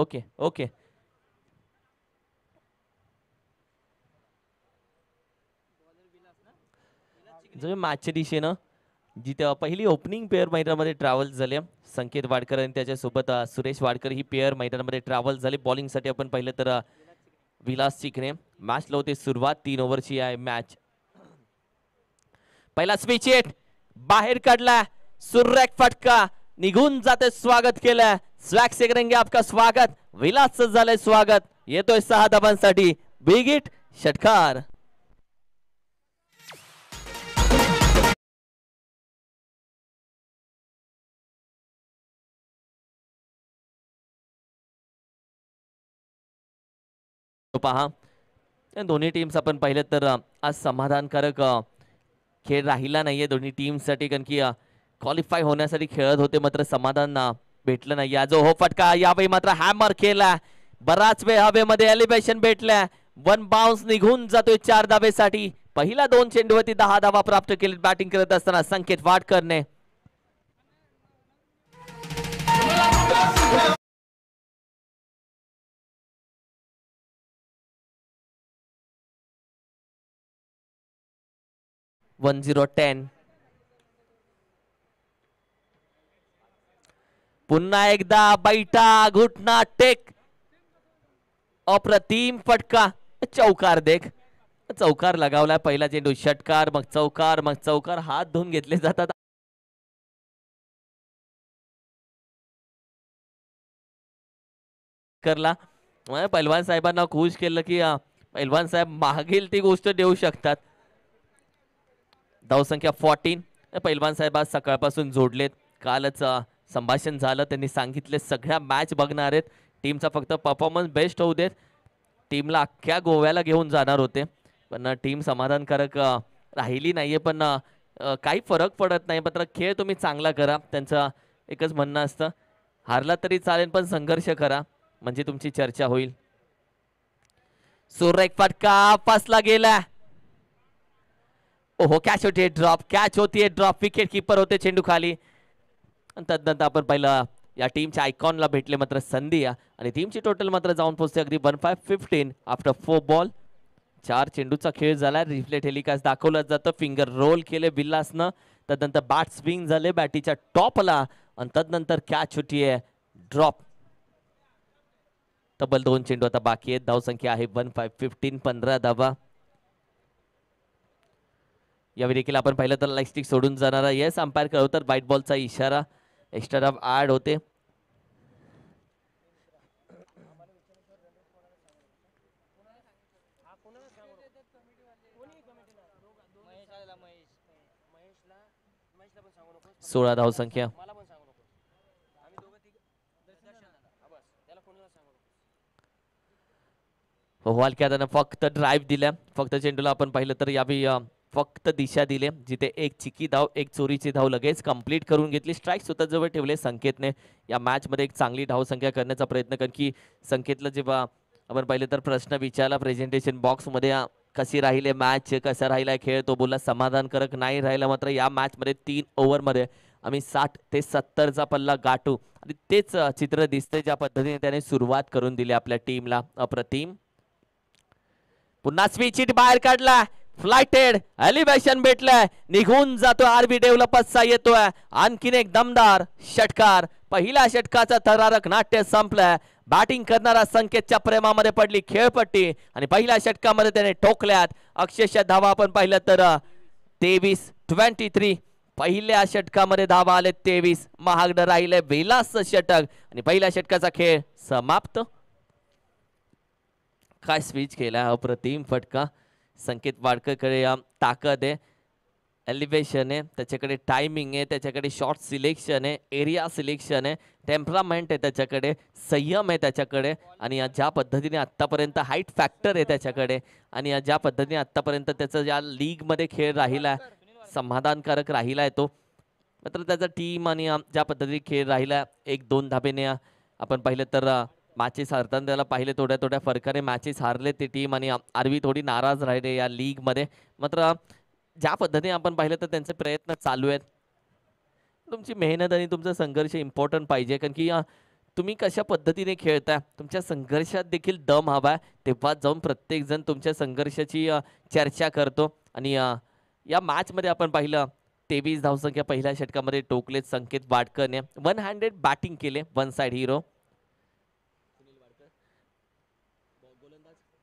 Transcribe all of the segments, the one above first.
okay okay जर मागच्या ना जिथे पहिली ओपनिंग पेअर मैदानामध्ये ट्रॅव्हल झाले संकेत वाडकर आणि त्याच्यासोबत सुरेश वाडकर ही पेअर मैदानामध्ये ट्रॅव्हल झाले बॉलिंगसाठी आपण पहिले तर विलास चिकणे मॅच लावते सुरुवात तीन ओव्हरची आहे मॅच पहिला स्विचेट बाहेर काढला सुर्रेक फटका निघून जाते स्वागत केलं स्वॅग सेकरंगे आपका स्वागत विलास झालंय स्वागत येतोय सहा बिग बिगिट षटकार पहा दोन्ही टीम्स आपण पाहिलं तर आज समाधानकारक खेळ राहिला नाहीये दोन्ही टीमसाठी कारण की क्वालिफाय होण्यासाठी खेळत होते मात्र समाधान भेटलं नाही या हो फटका यावेळी मात्र हॅमर केला बराच वेळ हवेमध्ये एलिबेशन भेटल्या वन बाउन्स निघून जातोय चार धावेसाठी पहिला दोन चेंडूवरती दहा धावा प्राप्त केले बॅटिंग करत असताना संकेत करणे वन झिरो टेन पुन्हा एकदा बैठा घुटना टेक अप्रतिम फटका चौकार देख चौकार लगावलाय पहिला चेंडू षटकार मग चौकार मग चौकार हात धुवून घेतले जातात करला पैलवान साहेबांना खुश केलं की पैलवान साहेब मागील ती गोष्ट देऊ शकतात धावसंख्या फॉर्टीन पैलवान साहेब आज सकाळपासून जोडलेत कालच संभाषण झालं त्यांनी सांगितले सगळ्या मॅच बघणार आहेत टीमचा फक्त परफॉर्मन्स बेस्ट होऊ देत टीमला अख्ख्या गोव्याला घेऊन जाणार होते पण टीम समाधानकारक राहिली नाही आहे पण काही फरक पडत नाही मात्र खेळ तुम्ही चांगला करा त्यांचं एकच म्हणणं असतं हारला तरी चालेल पण संघर्ष करा म्हणजे तुमची चर्चा होईल सूर्य एक फटका पासला गेला ओहो कॅच होती ड्रॉप कॅच होती ड्रॉप विकेट किपर होते चेंडू खाली आणि आपण पहिलं या टीमच्या आयकॉनला भेटले मात्र संधी आणि टीमची टोटल मात्र जाऊन पोहोचते अगदी one five fifteen after four ball चार चेंडूचा खेळ झाला रिफ्ले टेलिकास्ट दाखवला जातं फिंगर रोल केले बिल्लासनं तदनंतर बॅट स्विंग झाले बॅटीच्या टॉपला आणि तदनंतर कॅच होती आहे ड्रॉप तब्बल दोन चेंडू आता बाकी आहेत धावसंख्या आहे वन फाय फिफ्टीन पंधरा धावा यावेळी देखील आपण पहिलं तर लाईस्टिक सोडून जाणारा येस अंपायर कळवतात वाईट बॉलचा इशारा एक्स्ट्रा दाब ॲड होते सोळा धाव संख्या व्हाल खेळताना फक्त ड्राईव्ह दिल्या फक्त चेंडूला आपण पाहिलं तर यावेळी फक्त दिशा दिले जिथे एक चिकी धाव एक चोरीची धाव लगेच कंप्लीट करून घेतली स्ट्राईक जवळ ठेवले संकेतने या मॅचमध्ये एक चांगली संख्या करण्याचा प्रयत्न कारण की संकेतला जेव्हा आपण पहिले तर प्रश्न विचारला प्रेझेंटेशन बॉक्समध्ये कशी राहिले मॅच कसा राहिला खेळ तो बोलला समाधानकारक नाही राहिला मात्र या मॅचमध्ये तीन ओव्हरमध्ये आम्ही साठ ते सत्तरचा पल्ला गाठू आणि तेच चित्र दिसते ज्या पद्धतीने त्याने सुरुवात करून दिली आपल्या टीमला अप्रतिम पुन्हा स्विच बाहेर काढला फ्लाइटेड एलिव्हेशन भेटलंय निघून जातो आरबी डेव्हलपर्सचा येतोय आणखीन एक दमदार षटकार पहिल्या षटकाचा थरारक नाट्य संपलाय बॅटिंग करणारा संकेतच्या प्रेमामध्ये पडली खेळपट्टी आणि पहिल्या षटकामध्ये त्याने ठोकल्यात अक्षरशः धावा आपण पाहिलं तर तेवीस ट्वेंटी थ्री पहिल्या षटकामध्ये धावा आले तेवीस महागड राहिले विलास षटक आणि पहिल्या षटकाचा खेळ समाप्त काय स्विच केला अप्रतिम फटका संकेत वाडकरकडे ताकद आहे एलिव्हेशन आहे त्याच्याकडे टायमिंग आहे त्याच्याकडे शॉर्ट सिलेक्शन आहे एरिया सिलेक्शन आहे टेम्परामेंट आहे त्याच्याकडे संयम आहे त्याच्याकडे आणि ज्या पद्धतीने आत्तापर्यंत हाईट फॅक्टर आहे त्याच्याकडे आणि ज्या पद्धतीने आत्तापर्यंत त्याचा ज्या लीगमध्ये खेळ राहिला समाधानकारक राहिला आहे तो मात्र त्याचा टीम आणि ज्या पद्धतीने खेळ राहिला एक दोन धाबेने आपण पाहिलं तर मॅचेस हरताना त्याला पाहिले थोड्या थोड्या फरकाने मॅचेस हारले ते टीम आणि आरवी थोडी नाराज राहिले या लीगमध्ये मात्र ज्या पद्धतीने आपण पाहिलं तर त्यांचे प्रयत्न चालू आहेत तुमची मेहनत आणि तुमचा संघर्ष इम्पॉर्टंट पाहिजे कारण की तुम्ही कशा पद्धतीने खेळताय तुमच्या संघर्षात देखील दम हवा आहे तेव्हा जाऊन प्रत्येकजण तुमच्या संघर्षाची चर्चा करतो आणि या मॅचमध्ये आपण पाहिलं तेवीस धावसंख्या पहिल्या षटकामध्ये टोकलेत संकेत वाडकरने वन हँड्रेड बॅटिंग केले वन साईड हिरो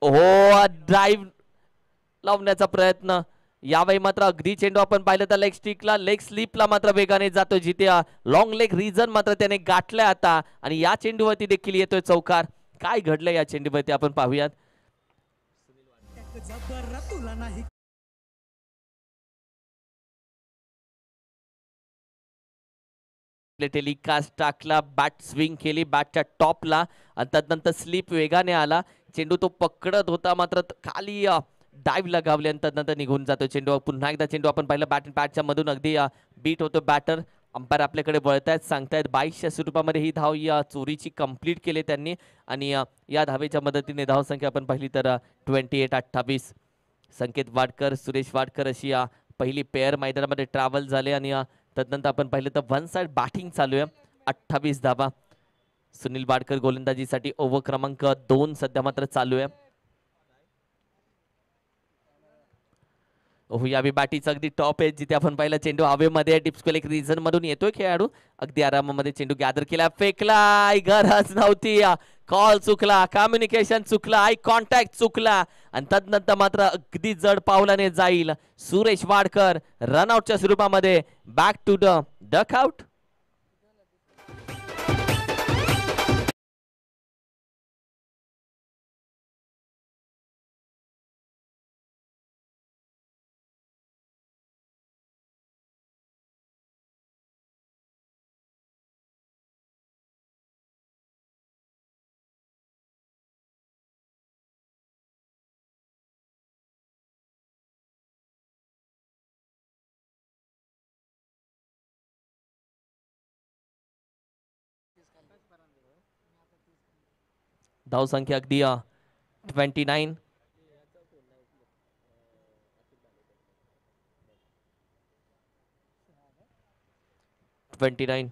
हो ड्राईव्ह लावण्याचा प्रयत्न यावेळी मात्र अगदी चेंडू आपण पाहिलं तर लेग स्टिकला लेग स्लीपला मात्र वेगाने जातो जिथे लॉंग लेग रिझन मात्र त्याने गाठलाय आता आणि या चेंडूवरती देखील येतोय चौकार काय घडलं या चेंडूवरती आपण पाहूयात टेलिकास्ट टाकला बॅट स्विंग केली बॅटच्या टॉपला आणि त्यानंतर स्लिप वेगाने आला चेंडू तो पकडत होता मात्र खाली डाईव्ह लगावल्यानंतर नंतर निघून जातो चेंडू पुन्हा एकदा चेंडू आपण पाहिलं बॅट बॅटच्या मधून अगदी बीट होतो बॅटर अंपायर आपल्याकडे वळतायत सांगतायत बाईसच्या स्वरूपामध्ये ही धाव या चोरीची कंप्लीट केली त्यांनी आणि या धावेच्या मदतीने धावसंख्या आपण पाहिली तर ट्वेंटी एट अठ्ठावीस संकेत वाडकर सुरेश वाडकर अशी या पहिली पेअर मैदानामध्ये ट्रॅव्हल झाले आणि तदनंतर आपण पाहिलं तर वन साईड बॅटिंग चालू आहे अठ्ठावीस धावा सुनील बाडकर गोलंदाजीसाठी ओव्हर क्रमांक दोन सध्या मात्र चालू आहे यावी बाटीचं अगदी टॉप आहे जिथे आपण पाहिलं चेंडू हवेमध्ये डिप्सकोल एक रिझन मधून येतोय खेळाडू अगदी आरामामध्ये चेंडू गॅदर केला फेकलाय गरज नव्हती कॉल चुकला कम्युनिकेशन चुकला आय कॉन्टॅक्ट चुकला आणि तदनंतर मात्र अगदी जड पावलाने जाईल सुरेश वाडकर रनआउटच्या स्वरूपामध्ये बॅक टू द डक धाव संख्या अगदी ट्वेंटी नाईन ट्वेंटी नाईन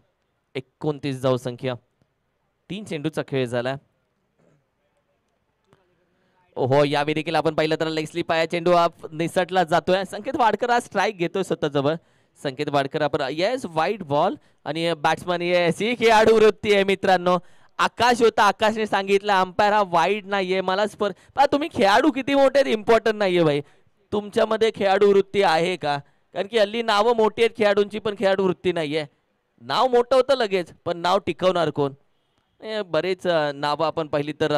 एकोणतीस धाव संख्या तीन चेंडूचा खेळ झाला हो यावेळी देखील आपण पाहिलं तर लेक्सली पाया चेंडू आप निसटला जातोय संकेत वाडकर आज स्ट्राईक घेतोय जवळ संकेत वाडकर आपण येस व्हाईट बॉल आणि बॅट्समन येस ही खेळाडू वृत्ती आहे मित्रांनो आकाश होता आकाशने सांगितलं अंपायर हा वाईट नाहीये मला स्पर तुम्ही खेळाडू किती मोठे आहेत इम्पॉर्टंट नाहीये भाई तुमच्यामध्ये खेळाडू वृत्ती आहे का कारण की हल्ली नावं मोठी आहेत खेळाडूंची पण खेळाडू वृत्ती नाहीये नाव मोठं होतं लगेच पण नाव टिकवणार कोण बरेच नावं आपण पाहिली तर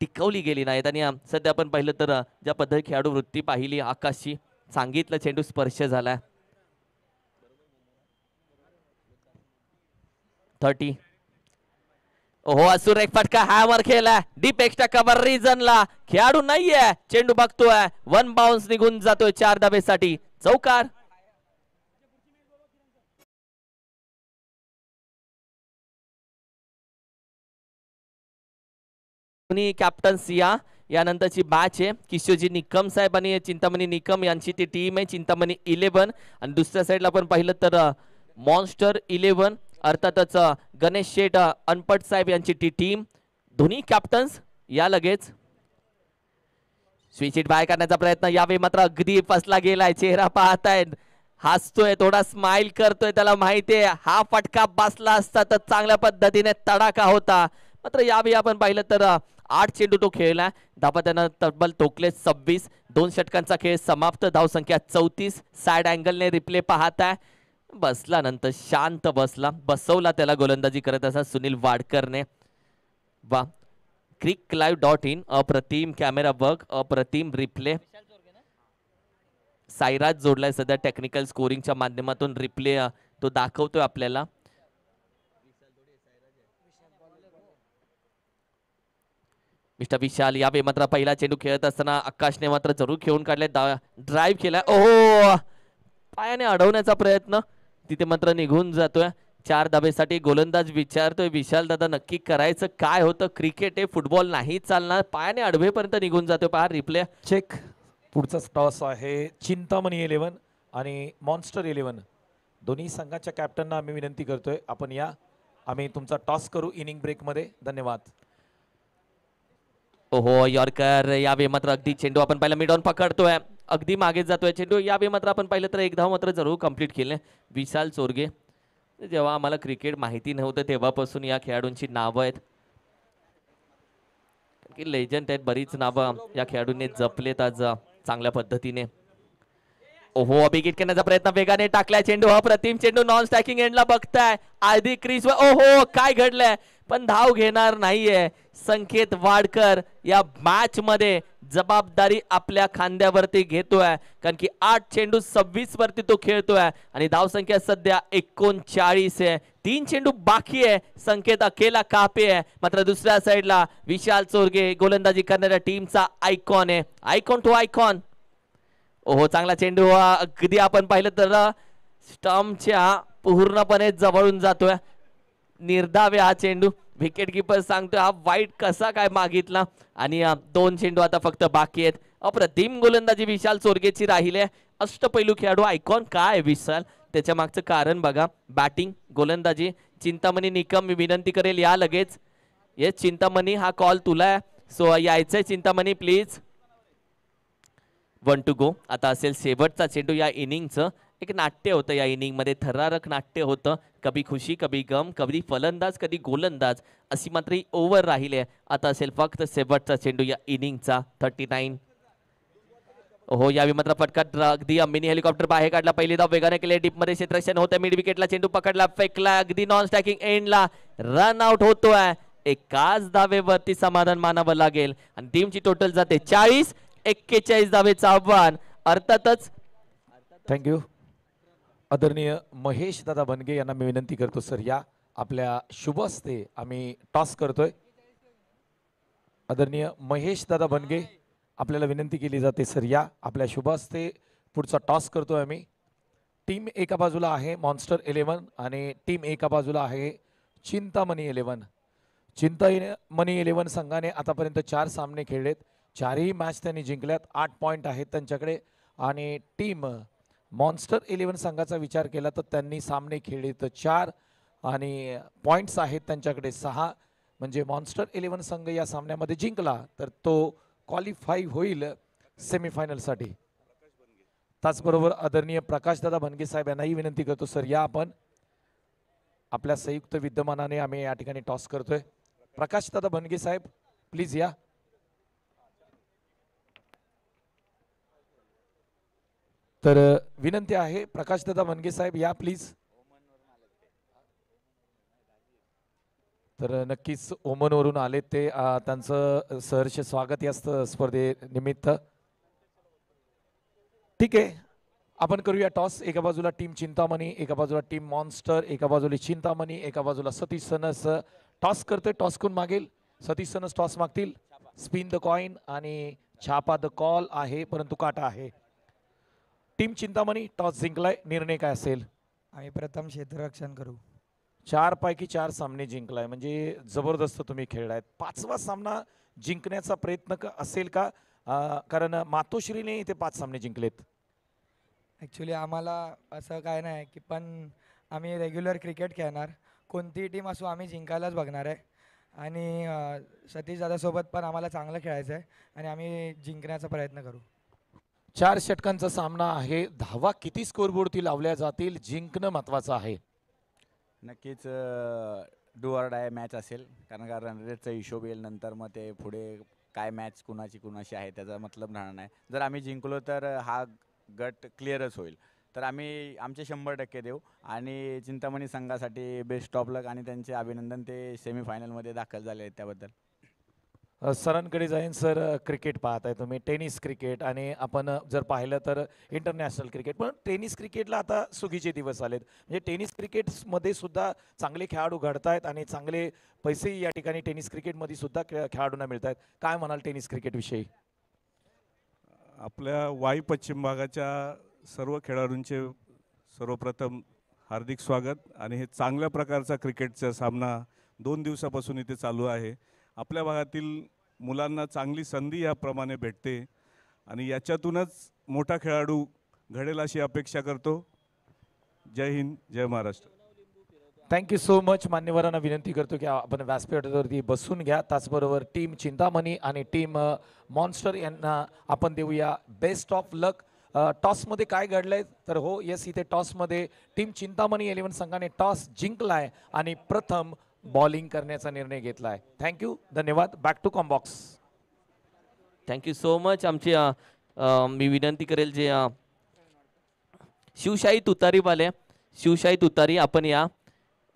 टिकवली गेली नाहीत आणि सध्या आपण पाहिलं तर ज्या पद्धती खेळाडू वृत्ती पाहिली आकाशची सांगितलं चेंडू स्पर्श झाला थर्टी हो असुर एक फटका हॅमर खेळला डीप एक्स्ट्रा कव्हर रीजनला खेळाडू नाहीये चेंडू बघतोय वन बाउन्स निघून जातोय चार धाबेसाठी चौकार कॅप्टन सिया यानंतरची बॅच आहे किशोरजी निकम साहेब आणि चिंतामणी निकम यांची ती टीम आहे चिंतामणी इलेव्हन आणि दुसऱ्या साईडला आपण पाहिलं तर मॉन्स्टर इलेव्हन अर्थातच गणेश शेठ अनपट साहेब यांची ती टीम दोन्ही कॅप्टन्स या लगेच इट बाय करण्याचा प्रयत्न यावेळी मात्र अगदी फसला गेलाय चेहरा पाहताय हसतोय थोडा स्माइल करतोय त्याला माहितीये हा फटका बसला असता तर चांगल्या पद्धतीने तडाखा होता मात्र यावेळी आपण पाहिलं तर आठ चेंडू तो खेळलाय धापा त्यानं तब्बल टोकले सव्वीस दोन षटकांचा खेळ समाप्त धावसंख्या चौतीस साईड अँगलने रिप्ले पाहताय बसला नंतर शांत बसला बसवला त्याला गोलंदाजी करत असा सुनील वाडकरने वा क्रिक लाईव्ह डॉट इन अप्रतिम कॅमेरा वर्क अप्रतिम रिप्ले सायराज जोडलाय सध्या टेक्निकल स्कोरिंगच्या माध्यमातून रिप्ले तो दाखवतोय आपल्याला मिस्टर विशाल या वे मात्र पहिला चेंडू खेळत असताना आकाशने मात्र जरूर खेळून काढले ड्राईव्ह केलाय ओहो पायाने अडवण्याचा प्रयत्न तिथे मात्र निघून जातोय चार दाबेसाठी गोलंदाज विचारतोय विशाल दादा नक्की करायचं काय होतं क्रिकेट आहे फुटबॉल नाही चालणार पायाने अडवेपर्यंत निघून जातोय पहा रिप्ले चेक पुढचा टॉस आहे चिंतामणी इलेव्हन आणि मॉन्स्टर इलेव्हन दोन्ही संघाच्या कॅप्टनना आम्ही विनंती करतोय आपण या आम्ही तुमचा टॉस करू इनिंग ब्रेकमध्ये धन्यवाद ओहो यॉर्कर यावे मात्र अगदी चेंडू आपण पहिला मिडॉन पकडतोय अगदी मागे जातोय चेंडू बी मात्र आपण पाहिलं तर एक धाव मात्र जरूर कंप्लीट केले विशाल चोरगे जेव्हा आम्हाला क्रिकेट माहिती नव्हतं तेव्हापासून या खेळाडूंची नावं आहेत की लेजंड आहेत बरीच नावं या खेळाडूंनी जपलेत आज चांगल्या पद्धतीने ओहो अभिगीत करण्याचा प्रयत्न वेगाने टाकलाय चेंडू हा प्रतिम चेंडू नॉन स्टॅकिंग एंडला बघताय आधी क्रीज ओहो काय घडलंय पण धाव घेणार नाहीये संकेत वाडकर या मॅच मध्ये जबाबदारी आपल्या खांद्यावरती घेतोय कारण की आठ चेंडू सव्वीस वरती तो खेळतोय आणि धावसंख्या सध्या एकोणचाळीस आहे तीन चेंडू बाकी आहे संकेत अकेला कापे आहे मात्र दुसऱ्या साईडला विशाल चोरगे गोलंदाजी करणाऱ्या टीमचा आयकॉन आहे आयकॉन टू आयकॉन ओहो चांगला चेंडू अगदी आपण पाहिलं तर स्टम्पच्या पूर्णपणे जवळून जातोय निर्धावे हा चेंडू विकेट किपर सांगतोय हा वाईट कसा काय मागितला आणि दोन चेंडू आता फक्त बाकी आहेत अप्रतिम गोलंदाजी विशाल चोरगेची राहिले अष्टपैलू खेळाडू ऐकॉन काय विशाल त्याच्या मागचं कारण बघा बॅटिंग गोलंदाजी चिंतामणी निकम मी विनंती करेल या लगेच ये चिंतामणी हा कॉल तुला आहे सो यायचंय Chintamani please one two go आता असेल शेवटचा चेंडू या इनिंगचं एक नाट्य होतं या इनिंगमध्ये थरारक नाट्य होतं कभी खुशी कभी गम कधी फलंदाज कधी गोलंदाज अशी मात्र ही ओव्हर राहिली आहे आता असेल फक्त शेवटचा चेंडू या इनिंगचा थर्टी नाईन हो यावेळी मात्र पटकन अगदी अंबिनी हेलिकॉप्टर बाहेर काढला पहिली धाव वेगाने केले मध्ये क्षेत्रक्षण होतं मिड विकेटला चेंडू पकडला फेकला अगदी नॉन स्टॅकिंग एंडला रन आउट होतोय एकाच दावेवरती समाधान मानावं लागेल आणि टीमची टोटल जाते चाळीस एक्केचाळीस दावेचं आव्हान अर्थातच थँक्यू आदरणीय महेश दादा बनगे यांना मी विनंती करतो सर या आपल्या शुभ आम्ही टॉस करतोय आदरणीय महेश दादा बनगे आपल्याला विनंती केली जाते सर या आपल्या शुभ हस्ते पुढचा टॉस करतोय आम्ही टीम एका बाजूला आहे मॉन्स्टर इलेव्हन आणि टीम एका बाजूला आहे चिंतामणी इलेव्हन चिंतामणी इलेव्हन संघाने आतापर्यंत चार सामने खेळलेत चारही मॅच त्यांनी जिंकल्यात आठ पॉईंट आहेत त्यांच्याकडे आणि टीम मॉन्स्टर इलेव्हन संघाचा विचार केला तर त्यांनी सामने खेळले तर चार आणि पॉईंट्स आहेत त्यांच्याकडे सहा म्हणजे मॉन्स्टर इलेव्हन संघ या सामन्यामध्ये जिंकला तर तो क्वालिफाय होईल सेमीफायनलसाठी त्याचबरोबर आदरणीय प्रकाशदादा भनगे साहेब यांनाही विनंती करतो सर या आपण आपल्या संयुक्त विद्यमानाने आम्ही या ठिकाणी टॉस करतोय प्रकाशदादा भनगे साहेब प्लीज या तर विनंती आहे प्रकाश दादा मनगे साहेब या प्लीज तर नक्कीच ओमनवरून आले ते त्यांचं सहर्ष स्वागत या स्पर्धेनिमित्त ठीक आहे आपण करूया टॉस एका बाजूला टीम चिंतामणी एका बाजूला टीम मॉन्स्टर एका बाजूला चिंतामणी एका बाजूला सतीश सनस टॉस करते टॉस कोण मागेल सतीश सनस टॉस मागतील स्पिन द कॉईन आणि छापा द कॉल आहे परंतु काटा आहे टीम चिंतामणी टॉस जिंकलाय निर्णय काय असेल आम्ही प्रथम क्षेत्ररक्षण करू चार पैकी चार सामने जिंकलाय म्हणजे जबरदस्त तुम्ही खेळलायत पाचवा सामना जिंकण्याचा प्रयत्न असेल का कारण मातोश्रीने इथे पाच सामने जिंकलेत ॲक्च्युली आम्हाला असं काय नाही की पण आम्ही रेग्युलर क्रिकेट खेळणार कोणतीही टीम असो आम्ही जिंकायलाच बघणार आहे आणि सतीश दादासोबत पण आम्हाला चांगलं खेळायचं आहे आणि आम्ही जिंकण्याचा प्रयत्न करू चार षटकांचा सामना आहे धावा किती स्कोरबोर्डती लावल्या जातील जिंकणं महत्वाचं आहे नक्कीच डू डाय मॅच असेल कारण का रन हिशोब येईल नंतर मग ते पुढे काय मॅच कुणाची कुणाशी आहे त्याचा मतलब राहणार नाही जर आम्ही जिंकलो तर हा गट क्लिअरच होईल तर आम्ही आमचे शंभर टक्के देऊ आणि चिंतामणी संघासाठी बेस्ट ऑफ लक आणि त्यांचे अभिनंदन ते सेमीफायनलमध्ये दाखल झाले आहेत त्याबद्दल सरांकडे जाईन सर क्रिकेट पाहताय तुम्ही टेनिस क्रिकेट आणि आपण जर पाहिलं तर इंटरनॅशनल क्रिकेट पण टेनिस क्रिकेटला आता सुगीचे दिवस आलेत म्हणजे टेनिस क्रिकेटमध्ये सुद्धा चांगले खेळाडू घडत आहेत आणि चांगले पैसेही या ठिकाणी टेनिस क्रिकेटमध्ये सुद्धा खेळाडूंना मिळत आहेत काय म्हणाल टेनिस क्रिकेटविषयी आपल्या वाई पश्चिम भागाच्या सर्व खेळाडूंचे सर्वप्रथम हार्दिक स्वागत आणि हे चांगल्या प्रकारचा क्रिकेटचा सामना दोन दिवसापासून इथे चालू आहे आपल्या भागातील मुलांना चांगली संधी याप्रमाणे भेटते आणि याच्यातूनच मोठा खेळाडू घडेल अशी अपेक्षा करतो जय हिंद जय महाराष्ट्र थँक्यू सो मच मान्यवरांना विनंती करतो की आपण व्यासपीठावरती बसून घ्या त्याचबरोबर टीम चिंतामणी आणि टीम मॉन्स्टर यांना आपण देऊया बेस्ट ऑफ लक टॉसमध्ये काय घडलंय तर हो येस इथे टॉसमध्ये टीम चिंतामणी इलेव्हन संघाने टॉस जिंकलाय आणि प्रथम बॉलिंग करण्याचा निर्णय घेतला आहे थँक्यू धन्यवाद back to combox thank you so much आमची मी विनंती करेल जे शिवशाही तुतारीवाले शिवशाही तुतारी आपण या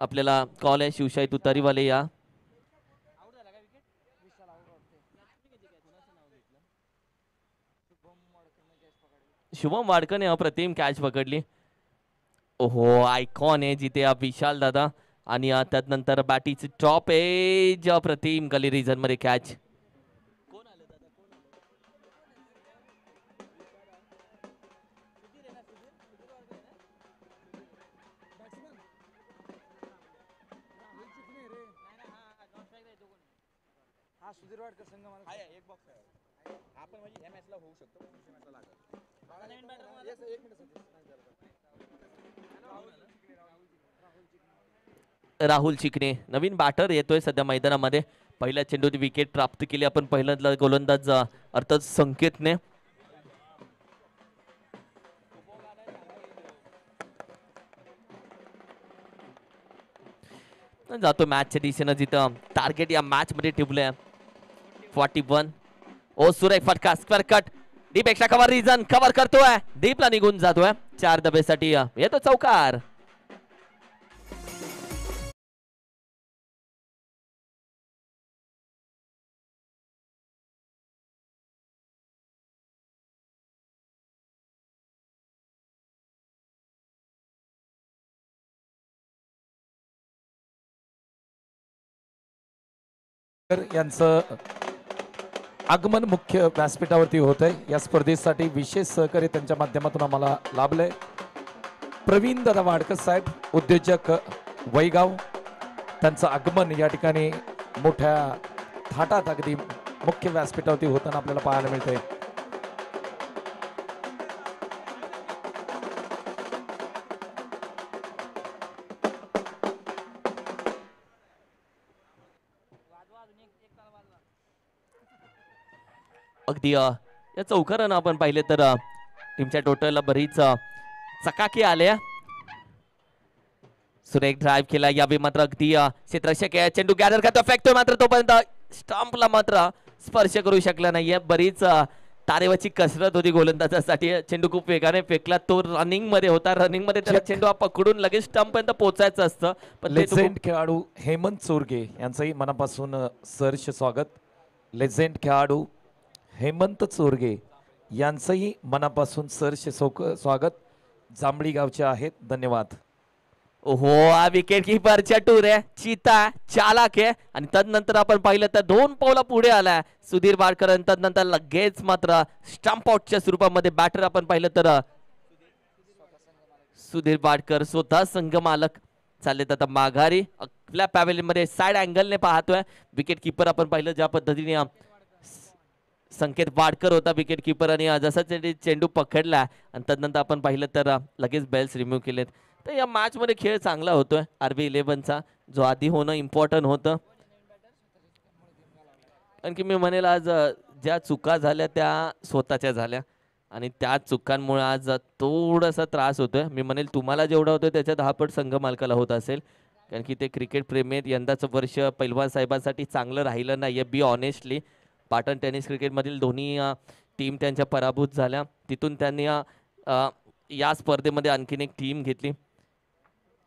आपल्याला कॉल आहे शिवशाही तुतारीवाले या शुभम वाडकरने अप्रतिम कॅच पकडली ओहो आयकॉन आहे जिथे विशाल दादा आणि त्यानंतर बॅटीची टॉप एज अप्रतिम गली मध्ये कॅच राहुल चिकणे नवीन बॅटर येतोय सध्या मैदानामध्ये पहिल्या चेंडूत विकेट प्राप्त केली आपण पहिल्यांदा गोलंदाज अर्थात संकेतने जातो मॅचच्या दिशेनं जिथं टार्गेट या मॅच मध्ये ठेवलंय फॉर्टी वन ओ सुरेख फटका स्क्वेअर कट डीपेक्षा कव्हर रिझन कव्हर करतोय डीपला निघून जातोय चार दबेसाठी येतो चौकार यांचं आगमन मुख्य व्यासपीठावरती होत आहे या स्पर्धेसाठी विशेष सहकार्य त्यांच्या माध्यमातून आम्हाला लाभलंय प्रवीण दादा वाडकर साहेब उद्योजक वैगाव त्यांचं आगमन या ठिकाणी मोठ्या थाटात अगदी मुख्य व्यासपीठावरती होताना आपल्याला पाहायला मिळतंय अगदी या चौकारानं आपण पाहिले तर टीमच्या टोटलला बरीच चकाकी आल्या सुरेख ड्राईव्ह केला या बी मात्र अगदी क्षेत्रक्षक आहे चेंडू गॅदर करतो फेकतो मात्र तोपर्यंत स्टंपला मात्र स्पर्श करू शकला नाहीये बरीच तारेवाची कसरत होती गोलंदाजासाठी चेंडू खूप वेगाने फेकला तो रनिंग मध्ये होता रनिंग मध्ये त्याला चेंडू पकडून लगेच स्टम्प पर्यंत पोहोचायचं असतं पण खेळाडू हेमंत चोरगे यांचंही मनापासून सर्श स्वागत लेझेंड खेळाडू हेमंत चोरगे यांचंही मनापासून सरसे स्वागत जांभळी गावचे आहेत धन्यवाद ओहो हा विकेट किपर चटूर आहे चिता चालाक आहे आणि तदनंतर आपण पाहिलं तर दोन पावला पुढे आलाय सुधीर बाडकर तदनंतर लगेच मात्र आउटच्या स्वरूपामध्ये बॅटर आपण पाहिलं तर सुधीर बाडकर स्वतः संघ मालक चाललेत आता माघारी आपल्या मध्ये साईड अँगलने पाहतोय विकेट किपर आपण पाहिलं ज्या पद्धतीने संकेत वाडकर होता विकेट किपर आणि जसा चेंडू पकडला आणि त्यानंतर आपण पाहिलं तर लगेच बेल्स रिमूव्ह केलेत तर या मॅचमध्ये खेळ चांगला होतोय आर बी इलेव्हनचा जो आधी होणं इम्पॉर्टंट होतं कारण की मी म्हणेल आज ज्या चुका झाल्या त्या स्वतःच्या झाल्या आणि त्या चुकांमुळे आज थोडासा त्रास होतोय मी म्हणेल तुम्हाला जेवढा होतो त्याच्यात दहा पट संघ मालकाला होत असेल कारण की ते क्रिकेट प्रेमी यंदाचं वर्ष पैलवान साहेबांसाठी चांगलं राहिलं नाही बी ऑनेस्टली पाटण टेनिस क्रिकेटमधील दोन्ही टीम त्यांच्या पराभूत झाल्या तिथून त्यांनी या स्पर्धेमध्ये आणखीन एक टीम घेतली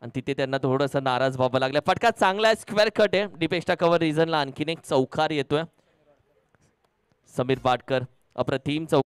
आणि तिथे त्यांना थोडंसं नाराज व्हावं लागलं फटका चांगला स्क्वेअर कट आहे डिपेक्स्टा कव्हर रिझनला आणखीन एक चौकार येतोय समीर पाटकर अप्रतिम चौकार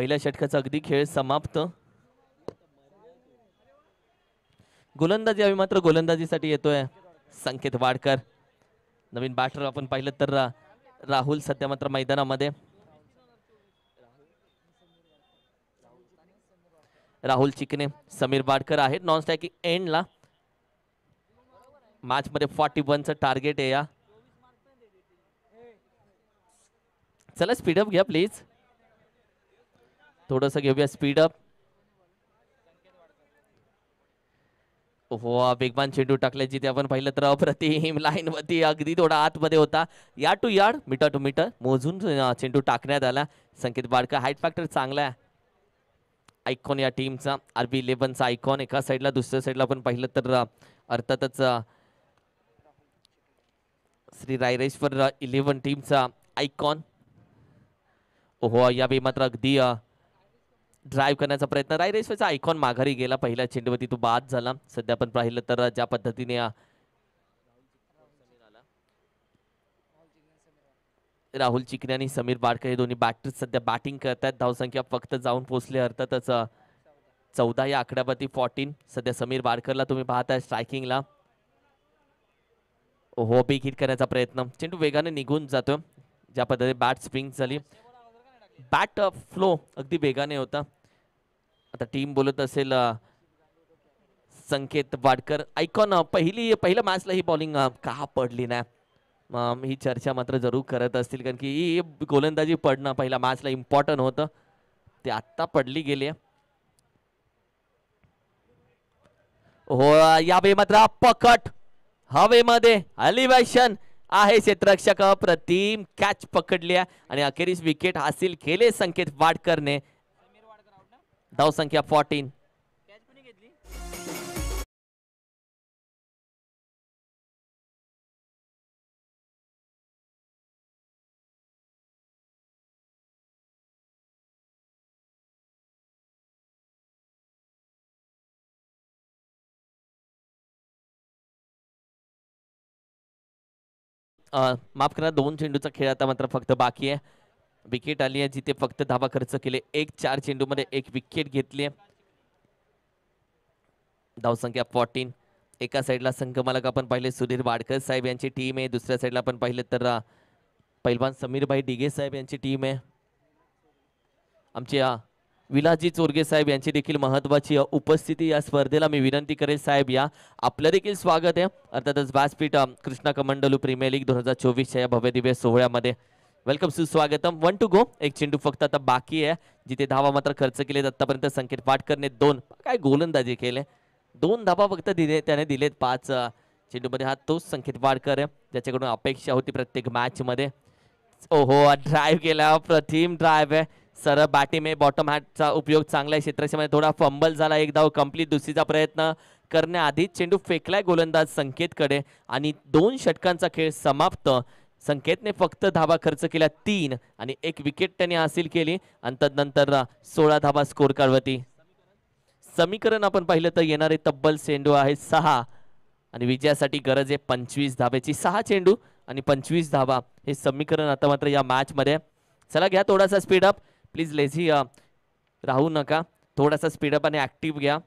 पहिल्या षटकाचा अगदी खेळ समाप्त गोलंदाजी आम्ही मात्र गोलंदाजीसाठी येतोय संकेत वाडकर नवीन बॅटर आपण पाहिलं तर रा, राहुल सध्या मात्र मैदानामध्ये राहुल चिकने समीर वाडकर आहेत नॉन स्ट्रायकिंग एंडला मॅच मध्ये फॉर्टी वनचं टार्गेट आहे या चला स्पीडअप घ्या प्लीज थोडस घेऊया स्पीड अप वा बेगवान चेंडू टाकल्या जिथे आपण पाहिलं तर अप्रतिम वरती अगदी थोडा आतमध्ये होता या two yard metre two metre मोजून चेंडू टाकण्यात आला संकेत बाडकर हाईट फॅक्टर चांगला आहे आयकॉन या टीमचा आर बी इलेव्हनचा आयकॉन एका साईडला दुसऱ्या साईडला आपण पाहिलं तर अर्थातच श्री रायरेश्वर इलेव्हन टीमचा आयकॉन ओहो या बी मात्र अगदी ड्राईव्ह करण्याचा प्रयत्न राय रेसवेचा आयकॉन माघारी गेला पहिल्या चेंडूवरती तो बाद झाला सध्या आपण पाहिलं तर ज्या पद्धतीने राहुल चिकने आणि समीर बाडकर हे दोन्ही बॅटर्स सध्या बॅटिंग करतात धावसंख्या फक्त जाऊन पोचले अर्थातच चौदा या आकड्यावरती फॉर्टीन सध्या समीर बाडकरला तुम्ही पाहताय स्ट्रायकिंगला हो बिग हिट करण्याचा प्रयत्न चेंडू वेगाने निघून जातो ज्या पद्धतीने बॅट स्विंग झाली बॅट फ्लो अगदी बेगाने होता आता टीम बोलत असेल संकेत वाडकर आयकॉन पहिली पहिल्या मॅचला ही बॉलिंग का पडली नाही ही चर्चा मात्र जरूर करत असतील कारण की गोलंदाजी पडणं पहिला मॅचला इम्पॉर्टंट होतं ते आत्ता पडली गेली आहे हो बे मात्र पकट हवेमध्ये अलिवेशन आहे क्षेत्ररक्षक प्रतिम कॅच पकडल्या आणि अखेरीस विकेट हासिल केले संकेत वाडकरने संख्या फॉर्टीन माफ करा दोन चेंडूचा खेळ आता मात्र फक्त बाकी आहे विकेट आली आहे जिथे फक्त धावा खर्च केले एक चार चेंडूमध्ये एक विकेट घेतली आहे धावसंख्या फॉर्टीन एका साईडला मालक आपण पाहिले सुधीर वाडकर साहेब यांची टीम आहे दुसऱ्या साईडला आपण पाहिलं तर पहिलवान समीरभाई डिगे साहेब यांची टीम आहे आमची विलाजी चोरगे साहेब यांची देखील महत्त्वाची उपस्थिती या स्पर्धेला मी विनंती करेल साहेब या आपलं देखील स्वागत आहे अर्थातच व्यासपीठ कृष्णा कमंडलू प्रीमियर लीग दोन हजार चोवीसच्या या भव्य दिव्य सोहळ्यामध्ये वेलकम सुस्वागतम वन टू गो एक चेंडू फक्त आता बाकी आहे जिथे धावा मात्र खर्च केले आतापर्यंत संकेत करणे दोन काय गोलंदाजी केले दोन धावा फक्त दिले त्याने दिलेत पाच चेंडूमध्ये हा तोच संकेत वाडकर आहे ज्याच्याकडून अपेक्षा होती प्रत्येक मॅचमध्ये ओहो ड्राईव्ह केला प्रथिम ड्राईव्ह आहे सर बाटी में बॉटम हॅटचा उपयोग चांगला आहे थोडा फंबल झाला एक धाव कंप्लीट दुसरीचा प्रयत्न करण्याआधीच चेंडू फेकलाय गोलंदाज संकेतकडे आणि दोन षटकांचा खेळ समाप्त संकेतने फक्त धावा खर्च केला तीन आणि एक विकेट त्याने हासिल केली आणि तदनंतर सोळा धावा स्कोर कार्डवरती समीकरण आपण पाहिलं तर येणारे तब्बल चेंडू आहे सहा आणि विजयासाठी गरज आहे पंचवीस धाब्याची सहा चेंडू आणि पंचवीस धावा हे समीकरण आता मात्र या मॅचमध्ये चला घ्या थोडासा स्पीडअप प्लीज लेझी राहू नका थोडासा स्पीडअप आणि ऍक्टिव्ह घ्या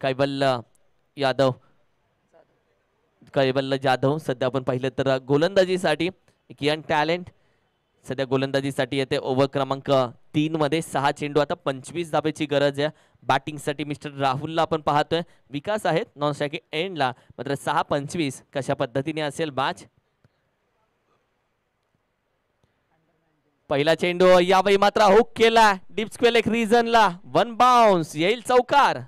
कैबल यादव कैबल जाधव सध्या आपण पाहिलं तर गोलंदाजीसाठी यंग टॅलेंट सध्या गोलंदाजीसाठी येते ओव्हर क्रमांक मध्ये सहा चेंडू आता पंचवीस धाबेची गरज आहे बॅटिंगसाठी मिस्टर राहुलला आपण पाहतोय विकास आहेत नॉन एंड एंडला मात्र सहा पंचवीस कशा पद्धतीने असेल मॅच पहिला चेंडू यावेळी मात्र हुक केला डीप स्क्वेल एक ला वन बाउन्स येईल चौकार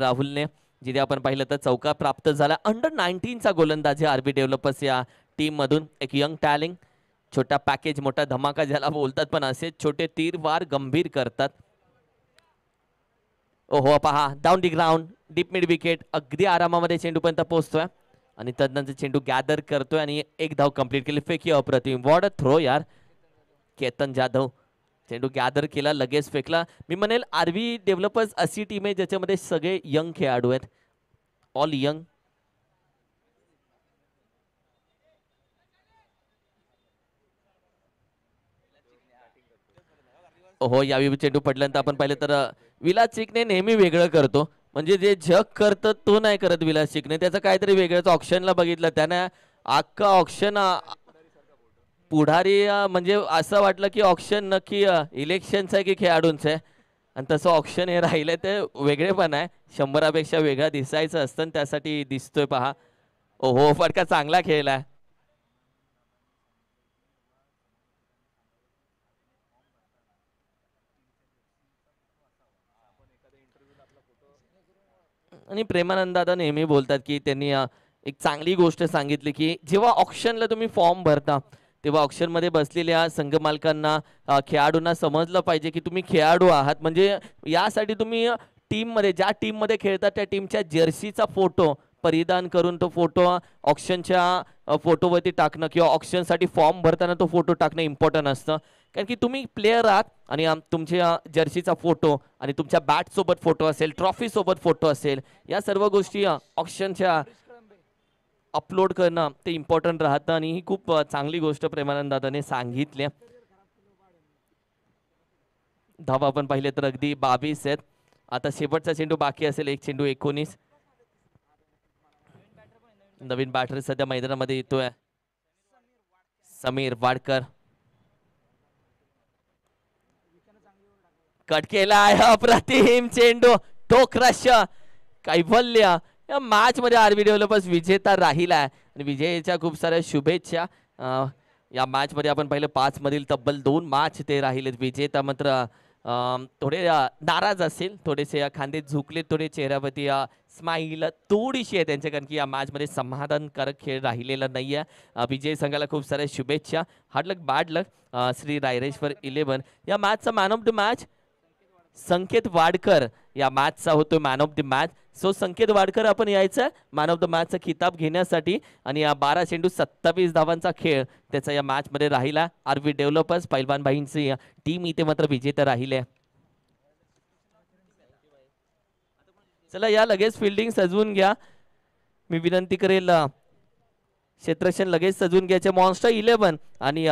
राहुलने जिथे आपण पाहिलं तर चौका प्राप्त झाला अंडर नाईन्टीनचा गोलंदाजी आरबी डेव्हलपर्स या टीम मधून एक यंग टॅलिंग छोटा पॅकेज मोठा धमाका ज्याला बोलतात पण असे छोटे तीर वार गंभीर करतात ओहो पहा down the ground deep mid wicket अगदी आरामामध्ये चेंडूपर्यंत पोहोचतोय आणि तज्ञांचे चेंडू गॅदर करतोय आणि एक धाव कंप्लीट केली फेकी अप्रतिम वॉर्ड थ्रो यार केतन जाधव चेंडू गॅदर केला लगेच फेकला मी म्हणेल आरवी डेव्हलपर्स अशी टीम आहे ज्याच्यामध्ये सगळे यंग खेळाडू आहेत ऑल यंग हो यावी चेंडू पडल्यानंतर आपण पाहिलं तर विलास चिकने नेहमी वेगळं करतो म्हणजे जे जग करतं तो नाही करत विलास चिकने त्याचं काहीतरी वेगळंच ऑप्शनला बघितलं त्याने अख्खा ऑप्शन पुढारी म्हणजे असं वाटलं की ऑप्शन नक्की इलेक्शनचं आहे की खेळाडूंच आहे आणि तसं ऑप्शन हे राहिलं ते वेगळे पण आहे शंभरापेक्षा वेगळा दिसायचं असतं त्यासाठी दिसतोय पहा ओहो फटका चांगला खेळला आहे आणि प्रेमानंद आता नेहमी बोलतात की त्यांनी एक चांगली गोष्ट सांगितली की जेव्हा ऑप्शनला तुम्ही फॉर्म भरता तेव्हा ऑप्शनमध्ये बसलेल्या संघ मालकांना खेळाडूंना समजलं पाहिजे की तुम्ही खेळाडू आहात म्हणजे यासाठी तुम्ही टीममध्ये ज्या टीममध्ये खेळतात त्या टीमच्या जर्सीचा फोटो परिधान करून तो फोटो ऑप्शनच्या फोटोवरती टाकणं किंवा ऑप्शनसाठी फॉर्म भरताना तो फोटो टाकणं इम्पॉर्टंट असतं कारण की तुम्ही प्लेयर आहात आणि तुमच्या जर्सीचा फोटो आणि तुमच्या बॅटसोबत फोटो असेल ट्रॉफीसोबत फोटो असेल या सर्व गोष्टी ऑप्शनच्या अपलोड करणं ते इम्पॉर्टंट राहतं आणि ही खूप चांगली गोष्ट प्रेमानंद दादाने सांगितली धावा आपण पाहिले तर अगदी बावीस आहेत आता शेवटचा चेंडू बाकी असेल एक चेंडू एकोणीस नवीन बॅटर सध्या मैदानामध्ये येतोय समीर वाडकर कट केला आहे अप्रतिम चेंडू तो क्रश कैफल्य या मॅच मध्ये आरबी डेव्हलपर्स विजेता राहिला आहे आणि विजयाच्या खूप साऱ्या शुभेच्छा या मॅच मध्ये आपण पहिले पाच मधील तब्बल दोन मॅच ते राहिलेत विजेता मात्र थोडे नाराज असतील थोडेसे खांदे झुकले थोडे चेहऱ्यावरती स्माईल थोडीशी आहे त्यांच्या कारण की या मॅचमध्ये समाधानकारक खेळ राहिलेला नाही आहे विजय संघाला खूप साऱ्या शुभेच्छा hard luck bad Shri Raireshwar eleven या मॅचचा man of the match Sanket Wadkar या मॅचचा होतो man of the match so Sanket Wadkar आपण यायचं मॅन ऑफ द मॅचचा खिताब घेण्यासाठी आणि या बारा चेंडू सत्तावीस धावांचा खेळ त्याचा या मॅच मध्ये राहिला वी डेव्हलपर्स पैलवान भाईंची टीम इथे मात्र विजेता राहिले चला या लगेच फिल्डिंग सजवून घ्या मी विनंती करेल क्षेत्रक्षण लगेच सजून घ्यायचे मॉन्स्टर इलेव्हन आणि